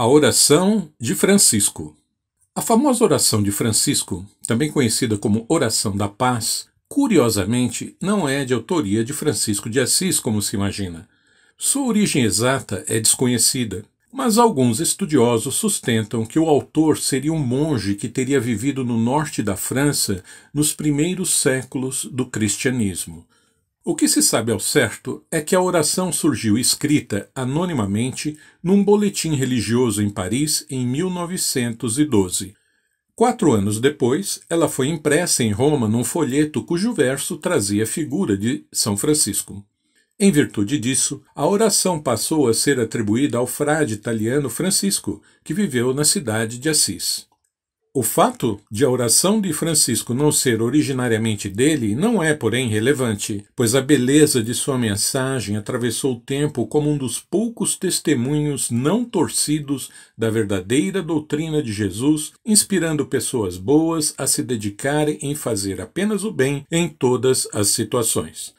A oração de Francisco. A famosa oração de Francisco, também conhecida como Oração da Paz, curiosamente não é de autoria de Francisco de Assis, como se imagina. Sua origem exata é desconhecida, mas alguns estudiosos sustentam que o autor seria um monge que teria vivido no norte da França nos primeiros séculos do cristianismo. O que se sabe ao certo é que a oração surgiu escrita anonimamente num boletim religioso em Paris em 1912. Quatro anos depois, ela foi impressa em Roma num folheto cujo verso trazia a figura de São Francisco. Em virtude disso, a oração passou a ser atribuída ao frade italiano Francisco, que viveu na cidade de Assis. O fato de a oração de Francisco não ser originariamente dele não é, porém, relevante, pois a beleza de sua mensagem atravessou o tempo como um dos poucos testemunhos não torcidos da verdadeira doutrina de Jesus, inspirando pessoas boas a se dedicarem em fazer apenas o bem em todas as situações.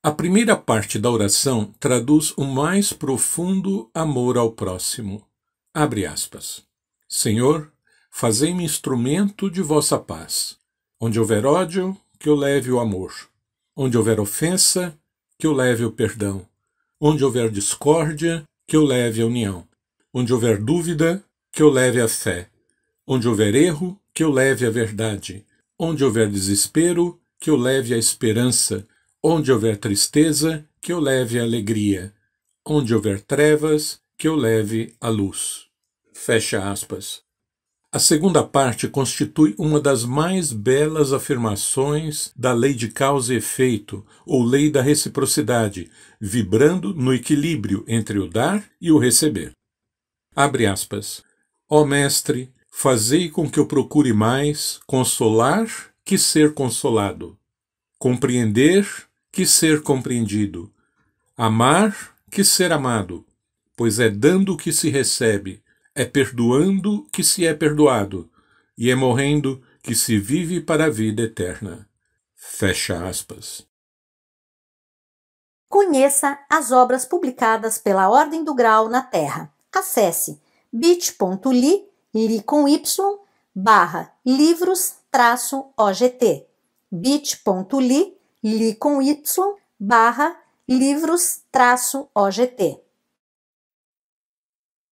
A primeira parte da oração traduz o mais profundo amor ao próximo. Abre aspas. Senhor, fazei-me instrumento de vossa paz. Onde houver ódio, que eu leve o amor. Onde houver ofensa, que eu leve o perdão. Onde houver discórdia, que eu leve a união. Onde houver dúvida, que eu leve a fé. Onde houver erro, que eu leve a verdade. Onde houver desespero, que eu leve a esperança. Onde houver tristeza, que eu leve a alegria. Onde houver trevas, que eu leve a luz. Fecha aspas. A segunda parte constitui uma das mais belas afirmações da lei de causa e efeito, ou lei da reciprocidade, vibrando no equilíbrio entre o dar e o receber. Abre aspas. Ó oh, Mestre, fazei com que eu procure mais consolar que ser consolado, compreender que ser compreendido, amar que ser amado, pois é dando que se recebe, é perdoando que se é perdoado, e é morrendo que se vive para a vida eterna. Fecha aspas. Conheça as obras publicadas pela Ordem do Grau na Terra. Acesse bit.ly, li com y, barra livros traço OGT. bit.ly, li com y, barra livros traço OGT.